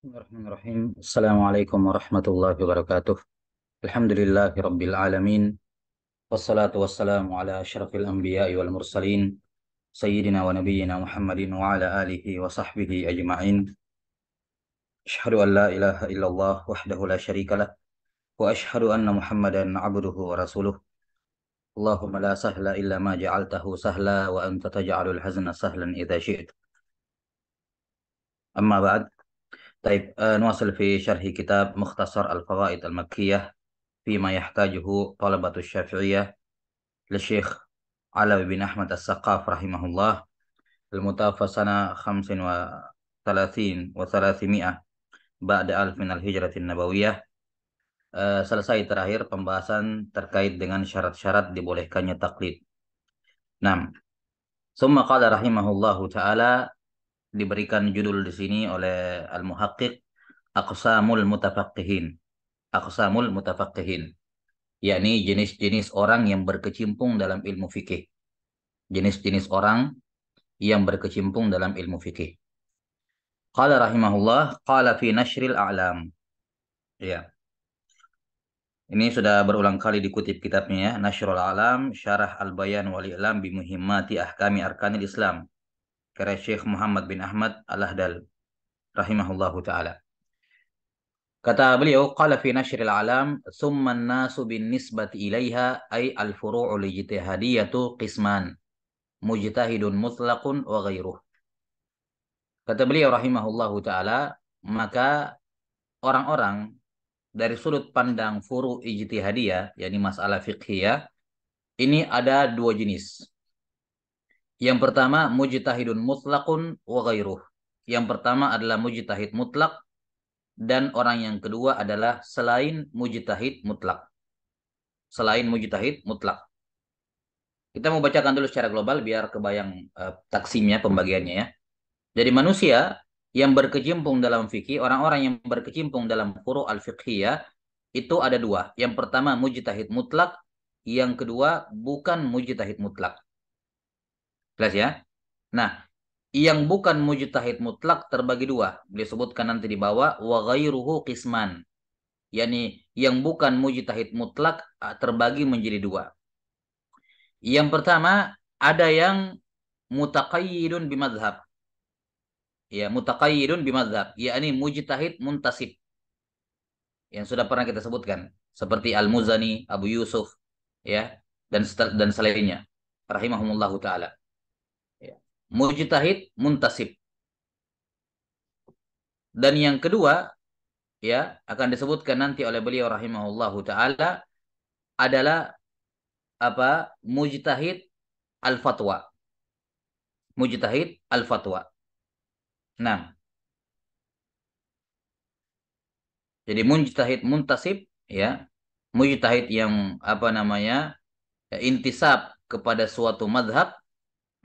بسم الله الرحمن الرحيم السلام عليكم ورحمة الله وبركاته الحمد لله رب العالمين والصلاة والسلام على أشرف الأنبياء والمرسلين سيدنا ونبينا محمد وعلى آله وصحبه أجمعين أشهد أن لا إله إلا الله وحده لا شريك له وأشهد أن محمدا عبده ورسوله اللهم لا سهل إلا ما جعلته سهلا وأنت تجعل الحزن سهلا إذا شئت أما بعد طيب نواصل في شرح كتاب مختصر الفوائد المكية فيما يحتاجه طلبة الشافعية للشيخ علوي بن أحمد السقاف رحمه الله المتوفى سنة خمس وثلاثين وثلاثمائة بعد ألف من الهجرة النبوية selesai terakhir pembahasan terkait dengan syarat-syarat dibolehkannya taklid. 6. Summa qala rahimahullahu taala diberikan judul di sini oleh al-muhaqqiq aqsamul mutafaqihin. Aqsamul mutafaqihin. yakni jenis-jenis orang yang berkecimpung dalam ilmu fikih. Jenis-jenis orang yang berkecimpung dalam ilmu fikih. Qala rahimahullah, qala fi nashril a'lam. Ya. Ini sudah berulang kali dikutip kitabnya ya, Nashrul Alam, Syarah Al-Bayan wal I'lam Bimuhimmati Ahkami Arkanil Islam karya Syekh Muhammad bin Ahmad Al-Ahdal rahimahullahu taala. Kata beliau, qala fi al alam, thumma an-nasu bin nisbati ilaiha ay al-furu'u lijtihadiyatu qisman, mujtahidun mutlaqun wa ghairuh. Kata beliau rahimahullahu taala, maka orang-orang dari sudut pandang furu ijtihadiyah, yakni masalah fikhiyah, ini ada dua jenis. Yang pertama mujtahidun mutlakun wa ghairuh. Yang pertama adalah mujtahid mutlak dan orang yang kedua adalah selain mujtahid mutlak. Selain mujtahid mutlak. Kita mau bacakan dulu secara global biar kebayang uh, taksimnya pembagiannya ya. Jadi manusia yang berkecimpung dalam fikih, orang-orang yang berkecimpung dalam furu al-fiqhiyah itu ada dua. Yang pertama mujtahid mutlak, yang kedua bukan mujtahid mutlak. Jelas ya? Nah, yang bukan mujtahid mutlak terbagi dua. Beliau sebutkan nanti di bawah wa ghairuhu qisman. Yani yang bukan mujtahid mutlak terbagi menjadi dua. Yang pertama ada yang mutaqayyidun bimadhab. Ya, mutaqayyidun bimadhab, yakni mujtahid muntasib. Yang sudah pernah kita sebutkan seperti Al-Muzani, Abu Yusuf, ya, dan dan selainnya rahimahumullahu taala mujtahid muntasib. Dan yang kedua ya akan disebutkan nanti oleh beliau rahimahullahu taala adalah apa mujtahid al-fatwa. Mujtahid al-fatwa. Nah. Jadi mujtahid muntasib ya, mujtahid yang apa namanya? intisab kepada suatu madhab.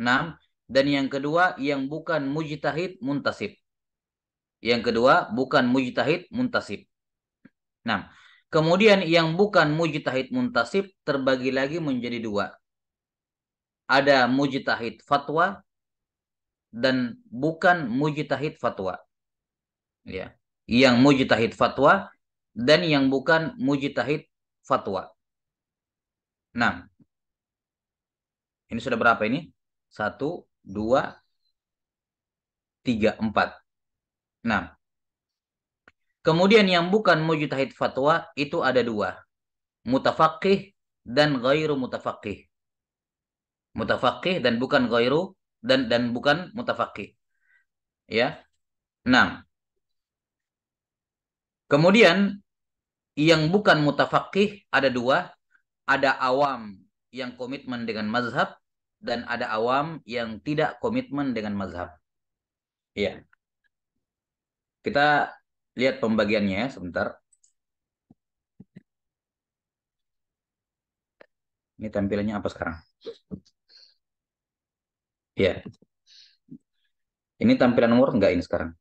Nah, dan yang kedua, yang bukan mujtahid muntasib. Yang kedua, bukan mujtahid muntasib. Nah, kemudian yang bukan mujtahid muntasib terbagi lagi menjadi dua. Ada mujtahid fatwa dan bukan mujtahid fatwa. Ya. Yang mujtahid fatwa dan yang bukan mujtahid fatwa. Nah, ini sudah berapa ini? Satu, dua, tiga, empat. 6. kemudian yang bukan mujtahid fatwa itu ada dua. Mutafakih dan gairu mutafakih. Mutafakih dan bukan gairu dan dan bukan mutafakih. Ya. Enam. Kemudian yang bukan mutafakih ada dua, ada awam yang komitmen dengan mazhab, dan ada awam yang tidak komitmen dengan mazhab. Iya. Kita lihat pembagiannya ya, sebentar. Ini tampilannya apa sekarang? Iya. Ini tampilan umur enggak ini sekarang?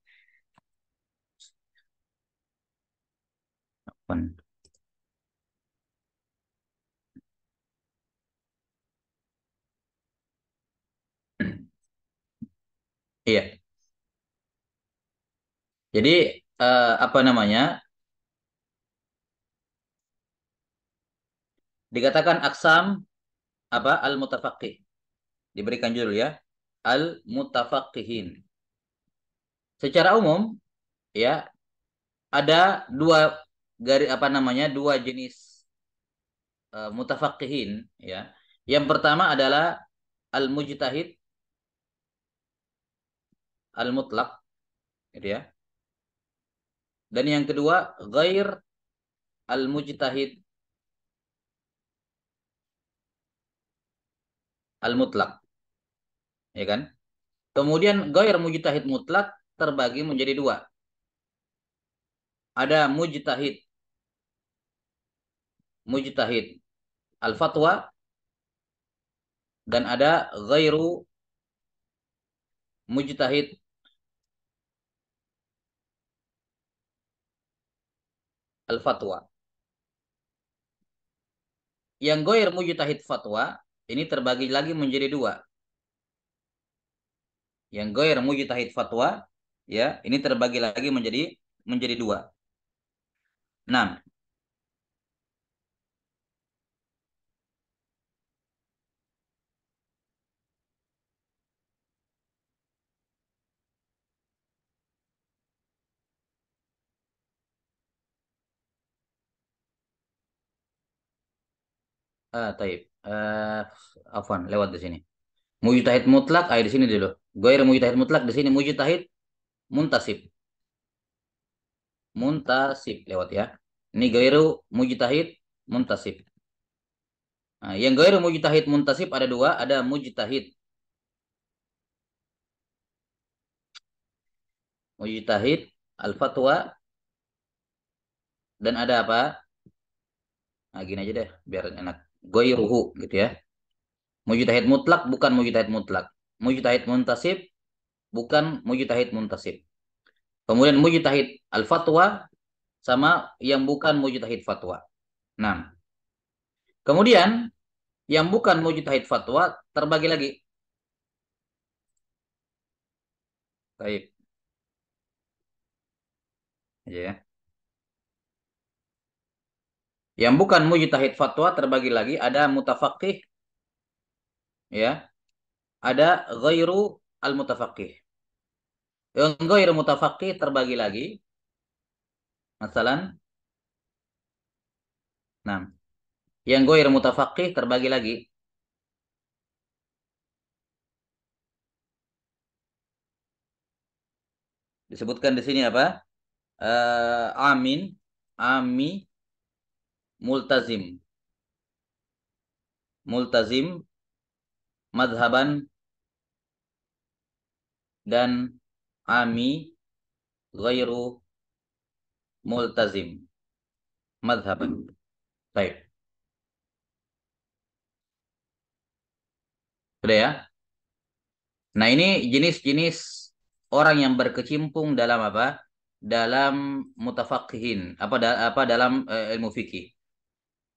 Iya. Jadi uh, apa namanya? Dikatakan aksam apa al mutafaqih. Diberikan judul ya. Al mutafaqihin. Secara umum ya ada dua garis apa namanya? dua jenis uh, eh, mutafaqihin ya. Yang pertama adalah al mujtahid al-mutlak gitu ya. Dan yang kedua ghair al-mujtahid al-mutlak. Ya kan? Kemudian gair mujtahid mutlak terbagi menjadi dua. Ada mujtahid. Mujtahid al-fatwa dan ada ghairu mujtahid al-fatwa. Yang goir mujtahid fatwa ini terbagi lagi menjadi dua. Yang goir mujtahid fatwa ya ini terbagi lagi menjadi menjadi dua. Enam. Ah, taib. Uh, afwan, lewat di sini. Mujtahid mutlak, air di sini dulu. Goir mujtahid mutlak di sini mujtahid muntasib. Muntasib lewat ya. Ini goiru mujtahid muntasib. Nah, yang goiru mujtahid muntasib ada dua, ada mujtahid. Mujtahid al-fatwa dan ada apa? Nah, gini aja deh biar enak goyruhu gitu ya. Mujtahid mutlak bukan mujtahid mutlak. Mujtahid muntasib bukan mujtahid muntasib. Kemudian mujtahid al-fatwa sama yang bukan mujtahid fatwa. Nah. Kemudian yang bukan mujtahid fatwa terbagi lagi. Baik. Ya. Yeah. Yang bukan mujtahid fatwa terbagi lagi ada mutafakih, ya. Ada ghairu al mutafakih. Yang ghairu mutafakih terbagi lagi masalan Nah, yang ghairu mutafakih terbagi lagi. Disebutkan di sini apa? Uh, amin, ami, multazim multazim madhaban dan ami ghairu multazim madhaban baik sudah ya nah ini jenis-jenis orang yang berkecimpung dalam apa dalam mutafakihin apa da, apa dalam uh, ilmu fikih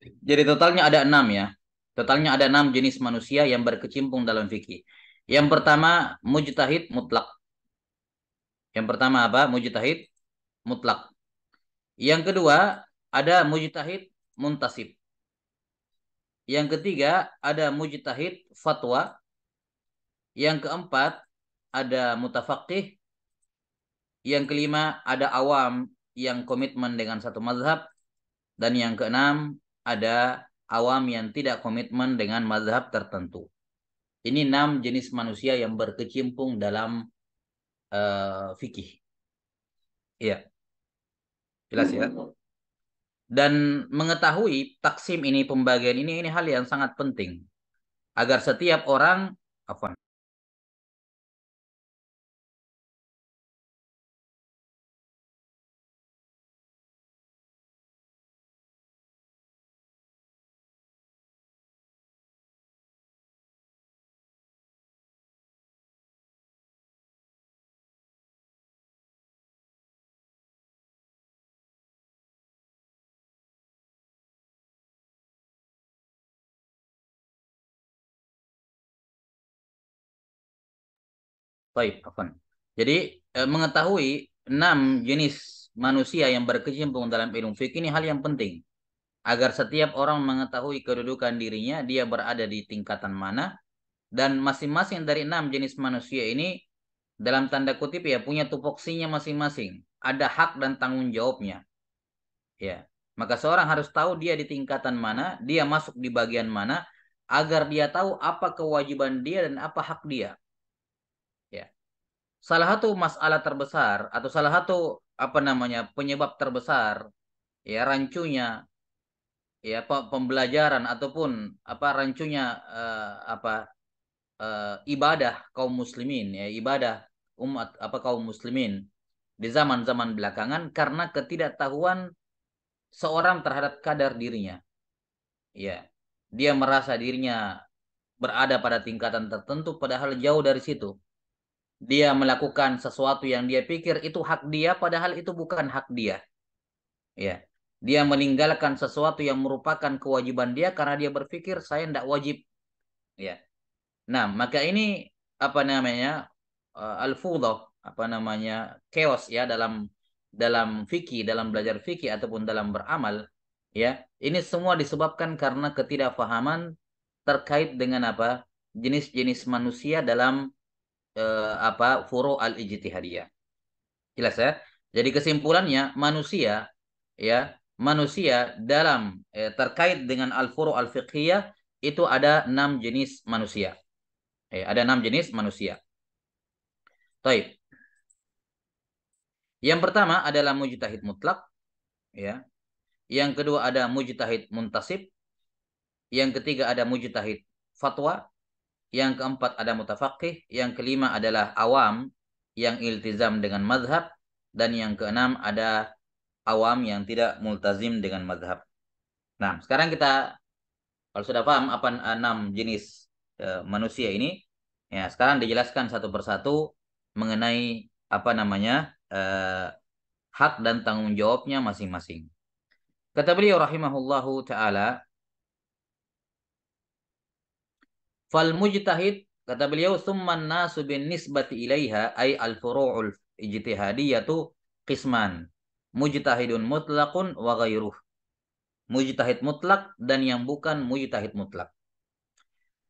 jadi totalnya ada enam ya. Totalnya ada enam jenis manusia yang berkecimpung dalam fikih. Yang pertama mujtahid mutlak. Yang pertama apa? Mujtahid mutlak. Yang kedua ada mujtahid muntasib. Yang ketiga ada mujtahid fatwa. Yang keempat ada mutafakih. Yang kelima ada awam yang komitmen dengan satu mazhab dan yang keenam ada awam yang tidak komitmen dengan mazhab tertentu. Ini enam jenis manusia yang berkecimpung dalam uh, fikih. Iya. Jelas ya. Dan mengetahui taksim ini pembagian ini ini hal yang sangat penting agar setiap orang apa Taib, afan. Jadi eh, mengetahui enam jenis manusia yang berkecimpung dalam ilmu fikih ini hal yang penting agar setiap orang mengetahui kedudukan dirinya, dia berada di tingkatan mana dan masing-masing dari enam jenis manusia ini dalam tanda kutip ya punya tupoksinya masing-masing, ada hak dan tanggung jawabnya. Ya, maka seorang harus tahu dia di tingkatan mana, dia masuk di bagian mana agar dia tahu apa kewajiban dia dan apa hak dia salah satu masalah terbesar atau salah satu apa namanya penyebab terbesar ya rancunya ya pembelajaran ataupun apa rancunya uh, apa uh, ibadah kaum muslimin ya ibadah umat apa kaum muslimin di zaman-zaman belakangan karena ketidaktahuan seorang terhadap kadar dirinya. Ya, dia merasa dirinya berada pada tingkatan tertentu padahal jauh dari situ dia melakukan sesuatu yang dia pikir itu hak dia padahal itu bukan hak dia. Ya. Dia meninggalkan sesuatu yang merupakan kewajiban dia karena dia berpikir saya tidak wajib. Ya. Nah, maka ini apa namanya? Eh, al-fudah, apa namanya? chaos ya dalam dalam fikih, dalam belajar fikih ataupun dalam beramal, ya. Ini semua disebabkan karena ketidakfahaman terkait dengan apa? jenis-jenis manusia dalam eh, apa furu al ijtihadiyah. Jelas ya? Jadi kesimpulannya manusia ya, manusia dalam eh, terkait dengan al furu al fiqhiyah itu ada enam jenis manusia. Eh, ada enam jenis manusia. baik Yang pertama adalah mujtahid mutlak, ya. Yang kedua ada mujtahid muntasib. Yang ketiga ada mujtahid fatwa yang keempat ada mutafakih, yang kelima adalah awam yang iltizam dengan mazhab, dan yang keenam ada awam yang tidak multazim dengan mazhab. Nah, sekarang kita kalau sudah paham apa enam jenis e, manusia ini, ya sekarang dijelaskan satu persatu mengenai apa namanya e, hak dan tanggung jawabnya masing-masing. Kata beliau rahimahullahu taala Fal mujtahid kata beliau summan nasu bin nisbati ilaiha ay al furu'ul ijtihadiyatu qisman mujtahidun mutlaqun wa ghairuh mujtahid mutlak dan yang bukan mujtahid mutlak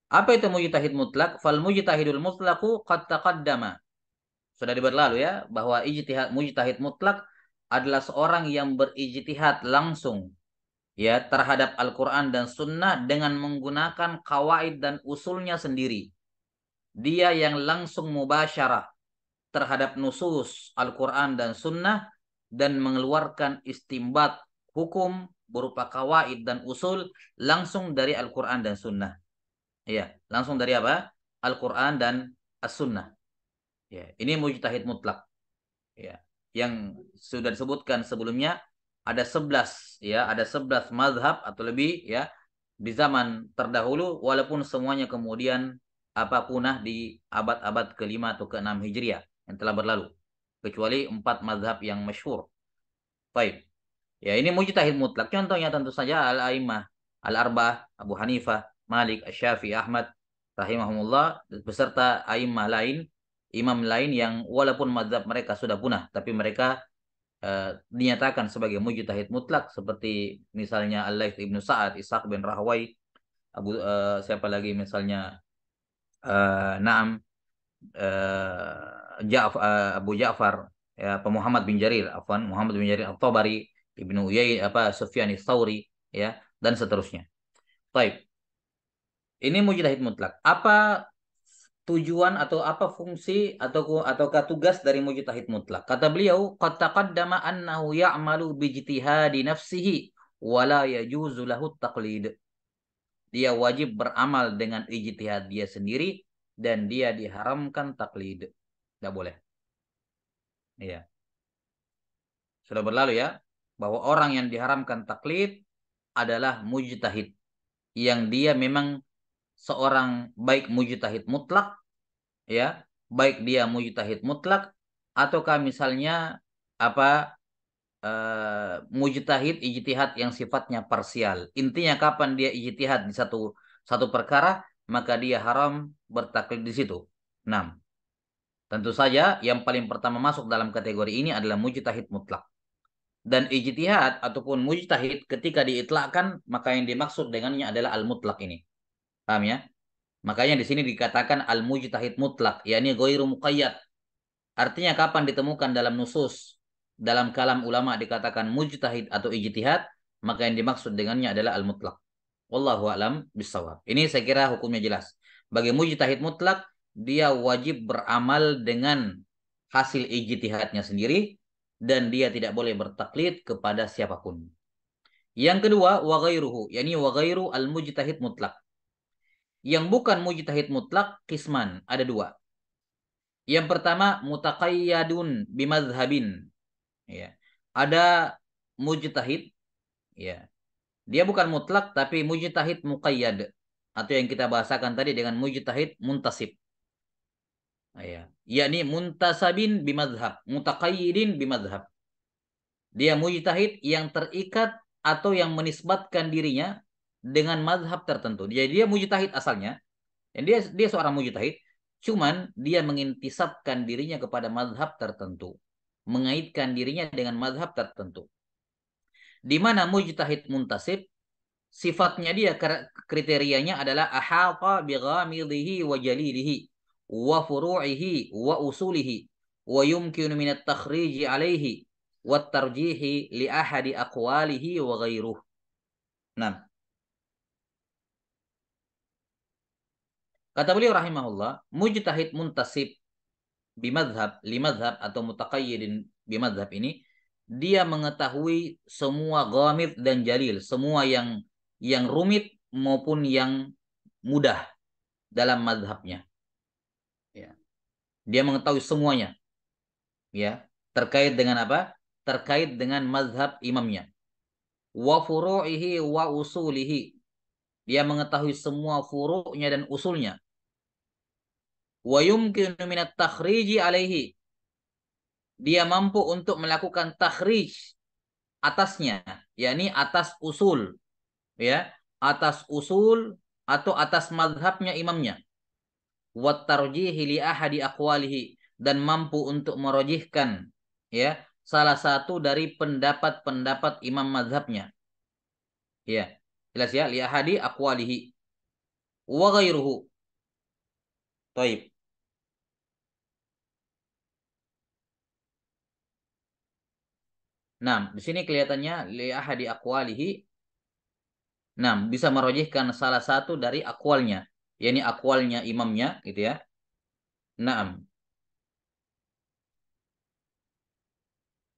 apa itu mujtahid mutlak fal mujtahidul mutlaqu qad taqaddama sudah diberlalu ya bahwa ijtihad mujtahid mutlak adalah seorang yang berijtihad langsung ya terhadap Al-Quran dan Sunnah dengan menggunakan kawaid dan usulnya sendiri. Dia yang langsung mubasyarah terhadap nusus Al-Quran dan Sunnah dan mengeluarkan istimbat hukum berupa kawaid dan usul langsung dari Al-Quran dan Sunnah. Ya, langsung dari apa? Al-Quran dan As-Sunnah. Ya, ini mujtahid mutlak. Ya, yang sudah disebutkan sebelumnya ada 11 ya, ada 11 mazhab atau lebih ya di zaman terdahulu walaupun semuanya kemudian apa punah di abad-abad kelima atau keenam Hijriah yang telah berlalu kecuali empat mazhab yang masyhur. Baik. Ya, ini mujtahid mutlak. Contohnya tentu saja Al-Aimah, Al-Arba'ah, Abu Hanifah, Malik, Asy-Syafi'i, Ahmad rahimahumullah beserta aimah lain, imam lain yang walaupun mazhab mereka sudah punah tapi mereka Eh, dinyatakan sebagai mujtahid mutlak seperti misalnya al Ibnu Sa'ad, Ishaq bin Rahway, Abu uh, siapa lagi misalnya uh, Naam uh, ja uh, Abu Ja'far ya Pak Muhammad bin Jarir afwan Muhammad bin Jarir al tabari Ibnu Uyay, apa Sufyan Tsauri ya dan seterusnya. Baik. Ini mujtahid mutlak. Apa tujuan atau apa fungsi atau ataukah tugas dari mujtahid mutlak. Kata beliau, qad taqaddama annahu ya'malu bi ijtihadi nafsihi wa la yajuzu lahu taqlid. Dia wajib beramal dengan ijtihad dia sendiri dan dia diharamkan taklid. Tidak boleh. Iya. Sudah berlalu ya bahwa orang yang diharamkan taklid adalah mujtahid yang dia memang seorang baik mujtahid mutlak ya baik dia mujtahid mutlak ataukah misalnya apa uh, mujtahid ijtihad yang sifatnya parsial. Intinya kapan dia ijtihad di satu satu perkara, maka dia haram bertaklid di situ. 6. Tentu saja yang paling pertama masuk dalam kategori ini adalah mujtahid mutlak. Dan ijtihad ataupun mujtahid ketika diitlakkan, maka yang dimaksud dengannya adalah al-mutlak ini. Paham ya? Makanya di sini dikatakan al-mujtahid mutlak, yakni ghairu muqayyad. Artinya kapan ditemukan dalam nusus, dalam kalam ulama dikatakan mujtahid atau ijtihad, maka yang dimaksud dengannya adalah al-mutlak. Wallahu alam bisawab. Ini saya kira hukumnya jelas. Bagi mujtahid mutlak, dia wajib beramal dengan hasil ijtihadnya sendiri dan dia tidak boleh bertaklid kepada siapapun. Yang kedua, wa ghairuhu, yakni wa ghairu al-mujtahid mutlak. Yang bukan mujtahid mutlak, kisman. Ada dua. Yang pertama, mutaqayyadun bimadhabin. Ya. Ada mujtahid. Ya. Dia bukan mutlak, tapi mujtahid muqayyad. Atau yang kita bahasakan tadi dengan mujtahid muntasib. Ya. Yakni muntasabin bimadhab. Mutaqayyidin bimadhab. Dia mujtahid yang terikat atau yang menisbatkan dirinya dengan mazhab tertentu. Jadi dia mujtahid asalnya. Dan dia dia seorang mujtahid, cuman dia mengintisapkan dirinya kepada mazhab tertentu, mengaitkan dirinya dengan mazhab tertentu. Di mana mujtahid muntasib sifatnya dia kriterianya adalah ahata bi ghamidhihi wa jalilihi wa furu'ihi wa usulihi wa yumkinu min at-takhrij alaihi wa tarjihi li ahadi aqwalihi wa ghairuh. Nah, Kata beliau rahimahullah, mujtahid muntasib bimadhab, limadhab atau mutaqayyidin bimadhab ini, dia mengetahui semua ghamid dan jalil, semua yang yang rumit maupun yang mudah dalam madhabnya. Ya. Dia mengetahui semuanya. Ya, terkait dengan apa? Terkait dengan madhab imamnya. Wa furu'ihi wa usulihi. Dia mengetahui semua furu'nya dan usulnya wa yumkinu minat takhriji alaihi dia mampu untuk melakukan takhrij atasnya yakni atas usul ya atas usul atau atas madhabnya imamnya wat tarjihi li ahadi aqwalihi dan mampu untuk merojihkan ya salah satu dari pendapat-pendapat imam mazhabnya ya jelas ya li ahadi aqwalihi wa ghairuhu Baik. Nah, di sini kelihatannya liahadi ahadi aqwalihi. Nah, bisa merojihkan salah satu dari akwalnya, yakni akwalnya imamnya gitu ya. Nah.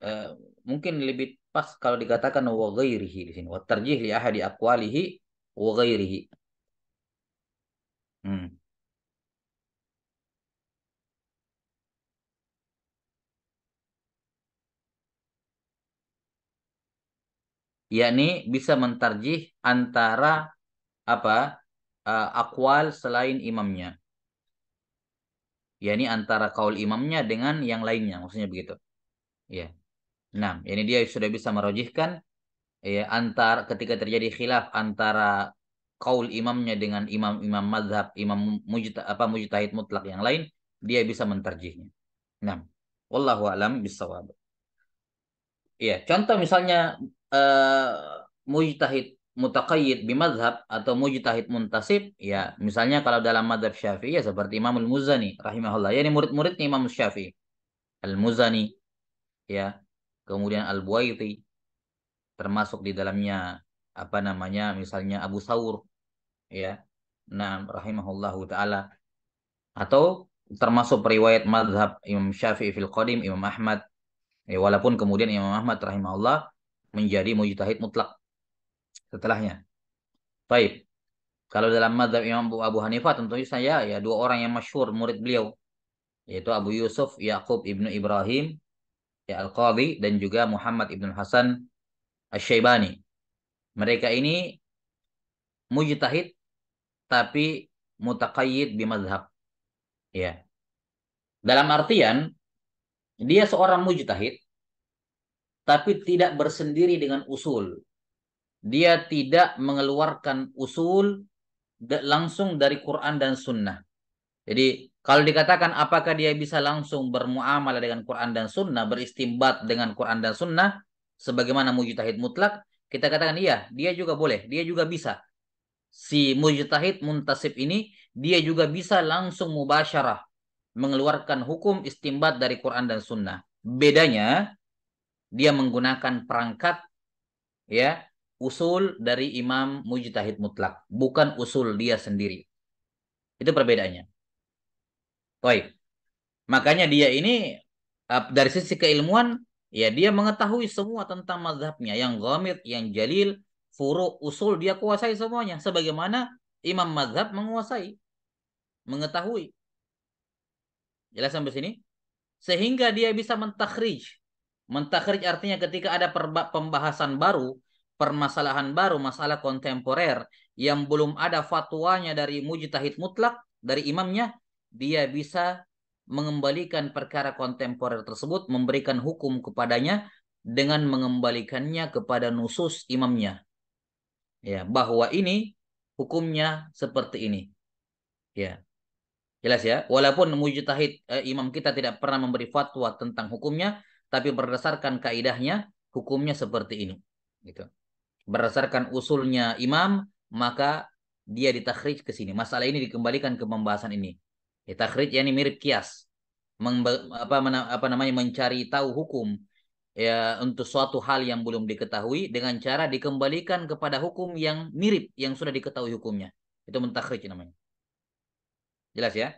Uh, mungkin lebih pas kalau dikatakan wa ghairihi di sini. Wa tarjih li akwalihi wa ghairihi. Hmm. yakni bisa mentarjih antara apa uh, akwal selain imamnya yakni antara kaul imamnya dengan yang lainnya maksudnya begitu ya nah ini dia sudah bisa merojihkan ya antar ketika terjadi khilaf antara kaul imamnya dengan imam imam madhab imam mujta, apa mujtahid mutlak yang lain dia bisa mentarjihnya nah wallahu alam bisawab Iya, contoh misalnya Eh, mujtahid mutaqayyid bimadhab atau mujtahid muntasib ya misalnya kalau dalam madhab syafi'i ya seperti Imam Al-Muzani rahimahullah ya ini murid-muridnya Imam Syafi'i Al-Muzani ya kemudian Al-Buaiti termasuk di dalamnya apa namanya misalnya Abu Saur ya nah rahimahullahu taala atau termasuk periwayat madhab Imam Syafi'i fil Qadim Imam Ahmad ya, walaupun kemudian Imam Ahmad rahimahullah menjadi mujtahid mutlak setelahnya. Baik. Kalau dalam mazhab Imam Abu Hanifah tentunya saya ya dua orang yang masyhur murid beliau yaitu Abu Yusuf Yakub ibnu Ibrahim ya Al Qadhi dan juga Muhammad ibnu Hasan Asy-Syaibani. Mereka ini mujtahid tapi mutaqayyid di mazhab. Ya. Dalam artian dia seorang mujtahid tapi tidak bersendiri dengan usul. Dia tidak mengeluarkan usul langsung dari Quran dan Sunnah. Jadi kalau dikatakan apakah dia bisa langsung bermuamalah dengan Quran dan Sunnah, beristimbat dengan Quran dan Sunnah, sebagaimana mujtahid mutlak, kita katakan iya, dia juga boleh, dia juga bisa. Si mujtahid muntasib ini, dia juga bisa langsung mubasyarah, mengeluarkan hukum istimbat dari Quran dan Sunnah. Bedanya, dia menggunakan perangkat ya usul dari imam mujtahid mutlak, bukan usul dia sendiri. Itu perbedaannya. Baik. Makanya dia ini dari sisi keilmuan ya dia mengetahui semua tentang mazhabnya yang ghamid, yang jalil, furu, usul dia kuasai semuanya sebagaimana imam mazhab menguasai mengetahui. Jelas sampai sini? Sehingga dia bisa mentakhrij Mentakhrij artinya ketika ada pembahasan baru, permasalahan baru, masalah kontemporer yang belum ada fatwanya dari mujtahid mutlak dari imamnya, dia bisa mengembalikan perkara kontemporer tersebut, memberikan hukum kepadanya dengan mengembalikannya kepada nusus imamnya. Ya, bahwa ini hukumnya seperti ini. Ya. Jelas ya, walaupun mujtahid eh, imam kita tidak pernah memberi fatwa tentang hukumnya, tapi berdasarkan kaidahnya hukumnya seperti ini. Gitu. Berdasarkan usulnya imam, maka dia ditakhrij ke sini. Masalah ini dikembalikan ke pembahasan ini. Ya, takhrij yakni mirip kias. Memba, apa, apa namanya mencari tahu hukum ya untuk suatu hal yang belum diketahui dengan cara dikembalikan kepada hukum yang mirip yang sudah diketahui hukumnya. Itu mentakhrij namanya. Jelas ya?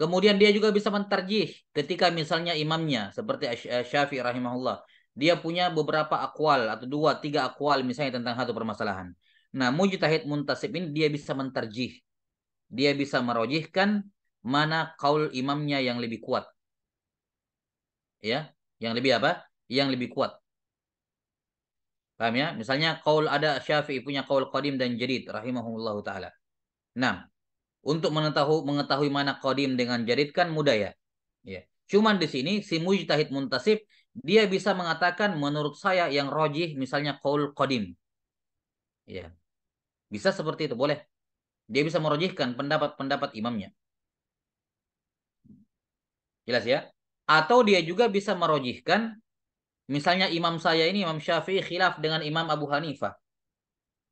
Kemudian dia juga bisa mentarjih ketika misalnya imamnya seperti eh, Syafi'i rahimahullah. Dia punya beberapa akwal atau dua, tiga akwal misalnya tentang satu permasalahan. Nah mujtahid muntasib ini dia bisa mentarjih. Dia bisa merojihkan mana kaul imamnya yang lebih kuat. Ya, yang lebih apa? Yang lebih kuat. Paham ya? Misalnya kaul ada Syafi'i punya kaul qadim dan jadid rahimahullah taala. Nah, untuk mengetahui mengetahui mana kodim dengan jadid kan mudah ya. Ya. Cuman di sini si mujtahid muntasib dia bisa mengatakan menurut saya yang rojih misalnya kaul kodim. Ya. Bisa seperti itu boleh. Dia bisa merojihkan pendapat-pendapat imamnya. Jelas ya? Atau dia juga bisa merojihkan misalnya imam saya ini Imam Syafi'i khilaf dengan Imam Abu Hanifah.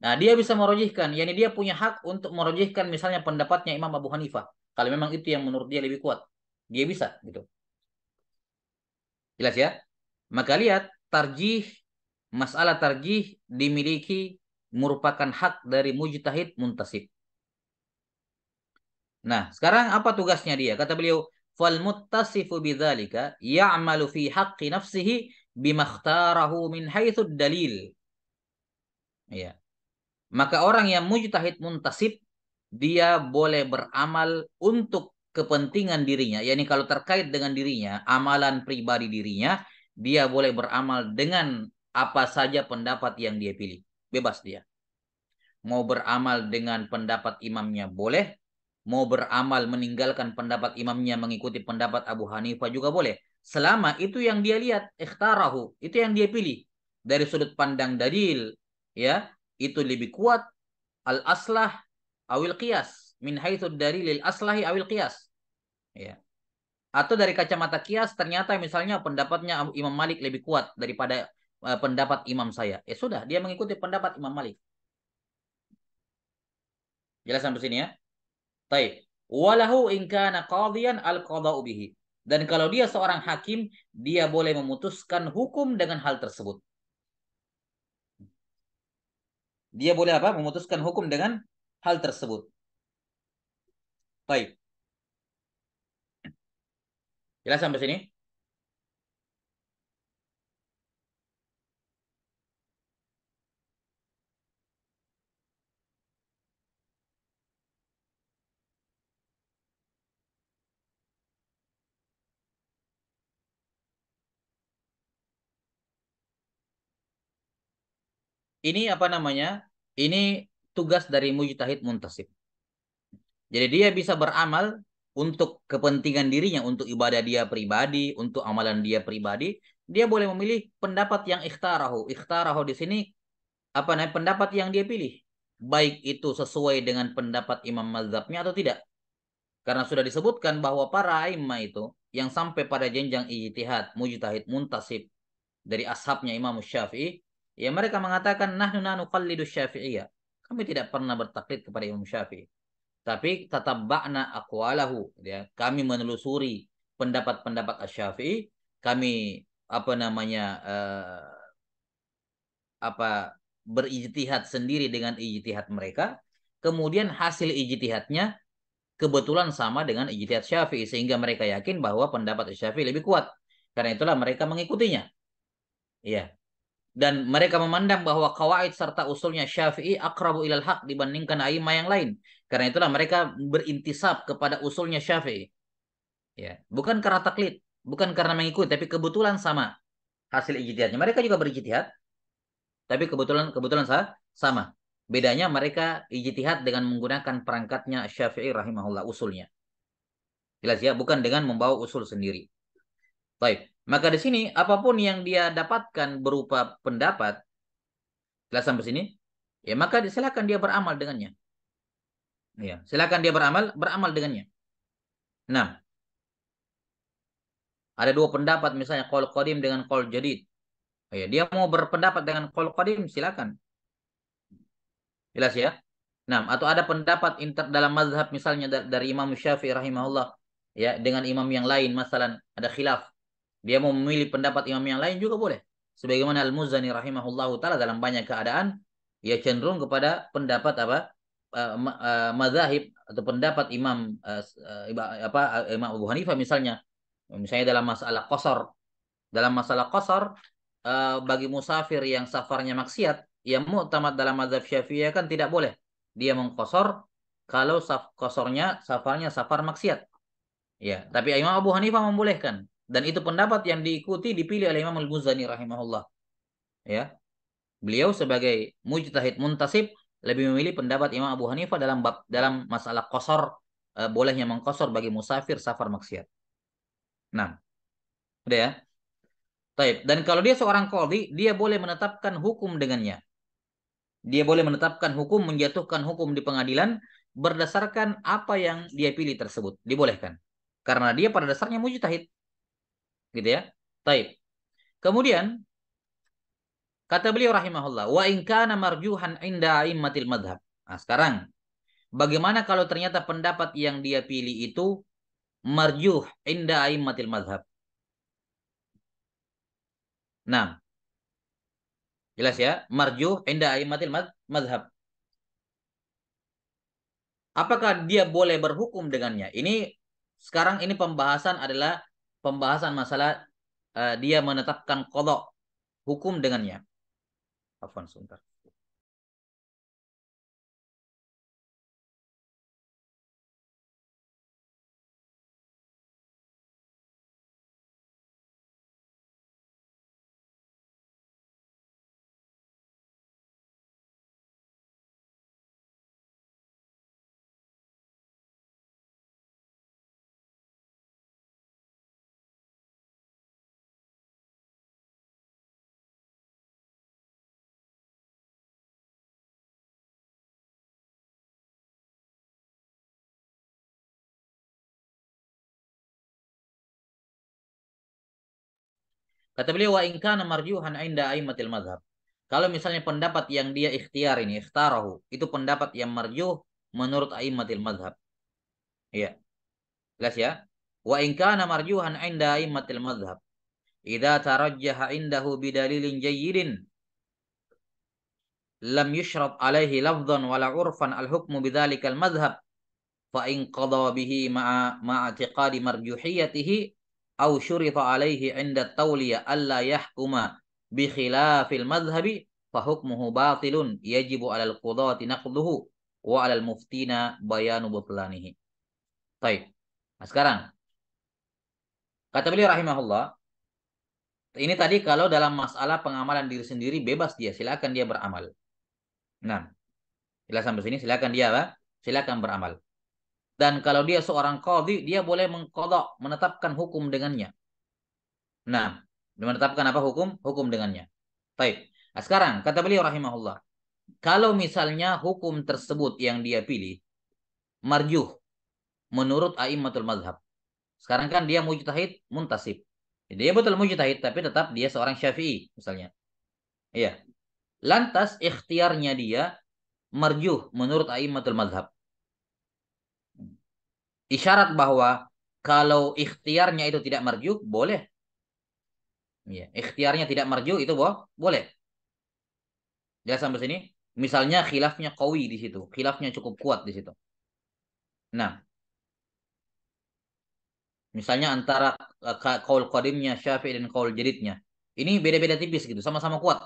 Nah, dia bisa merojihkan, Yani dia punya hak untuk merojihkan misalnya pendapatnya Imam Abu Hanifah. Kalau memang itu yang menurut dia lebih kuat, dia bisa gitu. Jelas ya? Maka lihat tarjih masalah tarjih dimiliki merupakan hak dari mujtahid muntasib. Nah, sekarang apa tugasnya dia? Kata beliau, "Fal muttasifu bidzalika ya'malu fi haqqi nafsihi bimakhtarahu min haitsud dalil." Ya. Maka orang yang mujtahid muntasib dia boleh beramal untuk kepentingan dirinya. Yani kalau terkait dengan dirinya, amalan pribadi dirinya, dia boleh beramal dengan apa saja pendapat yang dia pilih. Bebas dia. Mau beramal dengan pendapat imamnya boleh, mau beramal meninggalkan pendapat imamnya mengikuti pendapat Abu Hanifah juga boleh. Selama itu yang dia lihat, ikhtarahu, itu yang dia pilih dari sudut pandang dalil, ya, itu lebih kuat al aslah awil kias min dari lil aslahi awil kias ya atau dari kacamata kias ternyata misalnya pendapatnya Imam Malik lebih kuat daripada uh, pendapat imam saya ya sudah dia mengikuti pendapat Imam Malik jelas sampai sini ya baik walahu in kana qadiyan al qada'u bihi dan kalau dia seorang hakim dia boleh memutuskan hukum dengan hal tersebut dia boleh apa? Memutuskan hukum dengan hal tersebut. Baik. Jelas sampai sini? ini apa namanya? Ini tugas dari mujtahid muntasib. Jadi dia bisa beramal untuk kepentingan dirinya, untuk ibadah dia pribadi, untuk amalan dia pribadi, dia boleh memilih pendapat yang ikhtarahu. Ikhtarahu di sini apa namanya? Pendapat yang dia pilih. Baik itu sesuai dengan pendapat imam mazhabnya atau tidak. Karena sudah disebutkan bahwa para imam itu yang sampai pada jenjang ijtihad, mujtahid, muntasib dari ashabnya Imam Syafi'i Ya mereka mengatakan nahnu nuqallidu syafi'iyah. Kami tidak pernah bertaklid kepada Imam Syafi'i. Tapi tetap bakna akwalahu. ya. Kami menelusuri pendapat-pendapat syafii kami apa namanya uh, apa berijtihad sendiri dengan ijtihad mereka. Kemudian hasil ijtihadnya kebetulan sama dengan ijtihad Syafi'i sehingga mereka yakin bahwa pendapat Syafi'i lebih kuat. Karena itulah mereka mengikutinya. Iya dan mereka memandang bahwa kawaid serta usulnya Syafi'i akrabu ilal haq dibandingkan aima yang lain. Karena itulah mereka berintisab kepada usulnya Syafi'i. Ya, bukan karena taklid, bukan karena mengikuti, tapi kebetulan sama hasil ijtihadnya. Mereka juga berijtihad, tapi kebetulan kebetulan sama. Bedanya mereka ijtihad dengan menggunakan perangkatnya Syafi'i rahimahullah usulnya. Jelas ya, bukan dengan membawa usul sendiri. Baik. Maka di sini apapun yang dia dapatkan berupa pendapat, jelas sampai sini, ya maka silakan dia beramal dengannya. Ya, silakan dia beramal, beramal dengannya. Nah, ada dua pendapat misalnya kol kodim dengan kol jadid. Ya, dia mau berpendapat dengan kol kodim, silakan. Jelas ya? Nah, atau ada pendapat inter dalam mazhab misalnya dari Imam Syafi'i rahimahullah ya dengan imam yang lain masalahnya ada khilaf dia mau memilih pendapat imam yang lain juga boleh. Sebagaimana Al-Muzani rahimahullahu taala dalam banyak keadaan ia cenderung kepada pendapat apa? Uh, uh, atau pendapat imam uh, apa Imam Abu Hanifah misalnya misalnya dalam masalah kosor dalam masalah kosor uh, bagi musafir yang safarnya maksiat yang mu'tamad dalam mazhab syafi'i kan tidak boleh dia mengkosor kalau saf safarnya safar maksiat ya tapi Imam Abu Hanifah membolehkan dan itu pendapat yang diikuti dipilih oleh Imam Al-Ghazali rahimahullah. Ya. Beliau sebagai mujtahid muntasib lebih memilih pendapat Imam Abu Hanifah dalam bab dalam masalah kosor e, bolehnya mengkosor bagi musafir safar maksiat. Nah, udah ya. Taib. Dan kalau dia seorang kodi, dia boleh menetapkan hukum dengannya. Dia boleh menetapkan hukum, menjatuhkan hukum di pengadilan berdasarkan apa yang dia pilih tersebut. Dibolehkan. Karena dia pada dasarnya mujtahid gitu ya. Taib. Kemudian kata beliau rahimahullah, wa in kana marjuhan inda immatil madhab. Nah, sekarang bagaimana kalau ternyata pendapat yang dia pilih itu marjuh inda immatil madhab? Nah, jelas ya, marjuh inda aimatil madhab. Apakah dia boleh berhukum dengannya? Ini sekarang ini pembahasan adalah pembahasan masalah uh, dia menetapkan kodok hukum dengannya. Afwan sebentar. Kata beliau wa in marjuhan inda aimatil madhab. Kalau misalnya pendapat yang dia ikhtiar ini, ikhtarahu, itu pendapat yang marjuh menurut aimatil madhab. Iya. Jelas ya? Wa in marjuhan inda aimatil madhab. Idza tarajjaha indahu bidalilin jayyidin lam yushrat alaihi lafdhan wala urfan alhukmu bidzalikal madhhab fa in qadha bihi ma'a ma'atiqadi marjuhiyatihi au syurita alaihi inda tawliya alla yahkuma bi khilafil madhhabi hukmuhu batilun yajibu alal qudati naqduhu wa alal muftina bayanu batlanihi. Baik. Nah, sekarang kata beliau rahimahullah ini tadi kalau dalam masalah pengamalan diri sendiri bebas dia silakan dia beramal. Nah, jelas sampai sini silakan dia apa? Silakan beramal. Dan kalau dia seorang qadhi, dia boleh mengkodok, menetapkan hukum dengannya. Nah, menetapkan apa hukum? Hukum dengannya. Baik. Nah, sekarang, kata beliau rahimahullah. Kalau misalnya hukum tersebut yang dia pilih, marjuh, menurut a'immatul mazhab. Sekarang kan dia mujtahid, muntasib. Dia betul mujtahid, tapi tetap dia seorang syafi'i, misalnya. Iya. Lantas, ikhtiarnya dia, marjuh, menurut a'immatul mazhab isyarat bahwa kalau ikhtiarnya itu tidak merjuk boleh. Ya, ikhtiarnya tidak merjuk itu boh, boleh. Jelas sampai sini? Misalnya khilafnya kawi di situ, khilafnya cukup kuat di situ. Nah, misalnya antara eh, kaul qadimnya Syafi'i dan kaul jadidnya. Ini beda-beda tipis gitu, sama-sama kuat.